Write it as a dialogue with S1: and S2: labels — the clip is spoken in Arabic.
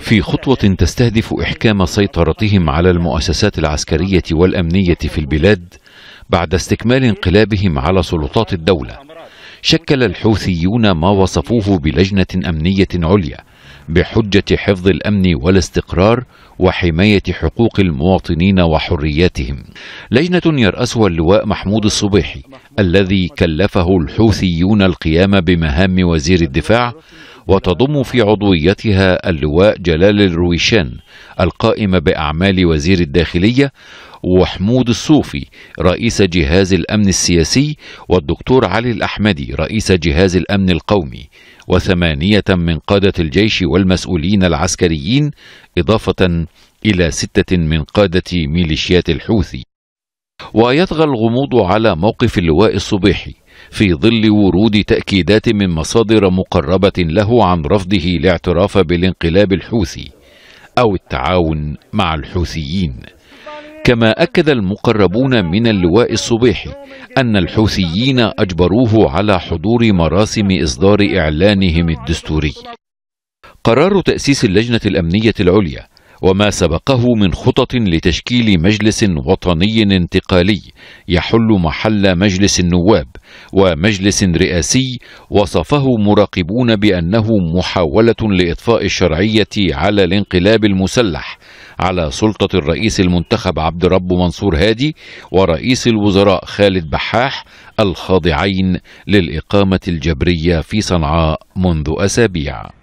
S1: في خطوة تستهدف إحكام سيطرتهم على المؤسسات العسكرية والأمنية في البلاد بعد استكمال انقلابهم على سلطات الدولة شكل الحوثيون ما وصفوه بلجنة أمنية عليا بحجة حفظ الأمن والاستقرار وحماية حقوق المواطنين وحرياتهم لجنة يرأسها اللواء محمود الصبيحي الذي كلفه الحوثيون القيام بمهام وزير الدفاع وتضم في عضويتها اللواء جلال الرويشان القائم بأعمال وزير الداخلية وحمود الصوفي رئيس جهاز الأمن السياسي والدكتور علي الأحمدي رئيس جهاز الأمن القومي وثمانية من قادة الجيش والمسؤولين العسكريين إضافة إلى ستة من قادة ميليشيات الحوثي ويطغى الغموض على موقف اللواء الصبيحي في ظل ورود تأكيدات من مصادر مقربة له عن رفضه الاعتراف بالانقلاب الحوثي أو التعاون مع الحوثيين كما أكد المقربون من اللواء الصبيحي أن الحوثيين أجبروه على حضور مراسم إصدار إعلانهم الدستوري قرار تأسيس اللجنة الأمنية العليا وما سبقه من خطط لتشكيل مجلس وطني انتقالي يحل محل مجلس النواب ومجلس رئاسي وصفه مراقبون بانه محاوله لاطفاء الشرعيه على الانقلاب المسلح على سلطه الرئيس المنتخب عبد رب منصور هادي ورئيس الوزراء خالد بحاح الخاضعين للاقامه الجبريه في صنعاء منذ اسابيع